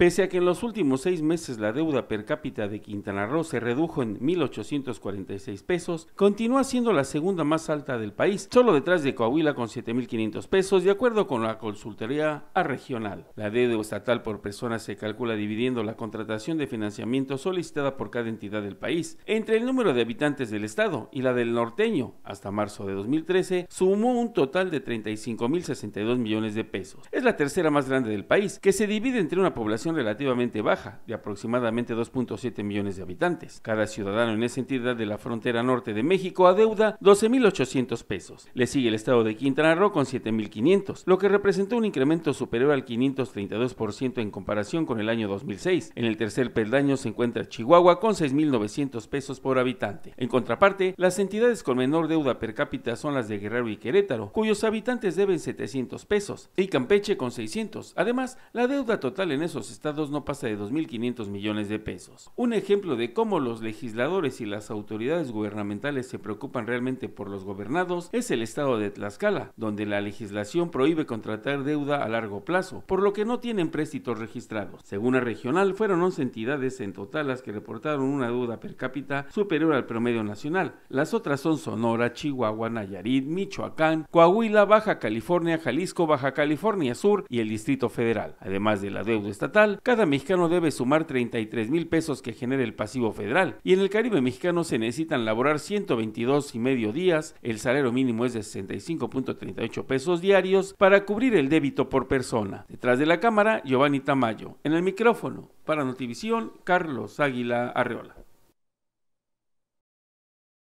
Pese a que en los últimos seis meses la deuda per cápita de Quintana Roo se redujo en 1.846 pesos, continúa siendo la segunda más alta del país, solo detrás de Coahuila con 7.500 pesos, de acuerdo con la consultoría a regional. La deuda estatal por persona se calcula dividiendo la contratación de financiamiento solicitada por cada entidad del país entre el número de habitantes del estado y la del norteño. Hasta marzo de 2013 sumó un total de 35.062 millones de pesos. Es la tercera más grande del país, que se divide entre una población relativamente baja, de aproximadamente 2.7 millones de habitantes. Cada ciudadano en esa entidad de la frontera norte de México adeuda 12.800 pesos. Le sigue el estado de Quintana Roo con 7.500, lo que representó un incremento superior al 532% en comparación con el año 2006. En el tercer peldaño se encuentra Chihuahua con 6.900 pesos por habitante. En contraparte, las entidades con menor deuda per cápita son las de Guerrero y Querétaro, cuyos habitantes deben 700 pesos, y Campeche con 600. Además, la deuda total en esos estados no pasa de 2.500 millones de pesos. Un ejemplo de cómo los legisladores y las autoridades gubernamentales se preocupan realmente por los gobernados es el estado de Tlaxcala, donde la legislación prohíbe contratar deuda a largo plazo, por lo que no tienen préstitos registrados. Según la regional, fueron 11 entidades en total las que reportaron una deuda per cápita superior al promedio nacional. Las otras son Sonora, Chihuahua, Nayarit, Michoacán, Coahuila, Baja California, Jalisco, Baja California Sur y el Distrito Federal, además de la deuda estatal cada mexicano debe sumar 33 mil pesos que genere el pasivo federal. Y en el Caribe mexicano se necesitan laborar 122 y medio días, el salario mínimo es de 65.38 pesos diarios para cubrir el débito por persona. Detrás de la cámara, Giovanni Tamayo. En el micrófono, para Notivisión, Carlos Águila Arreola.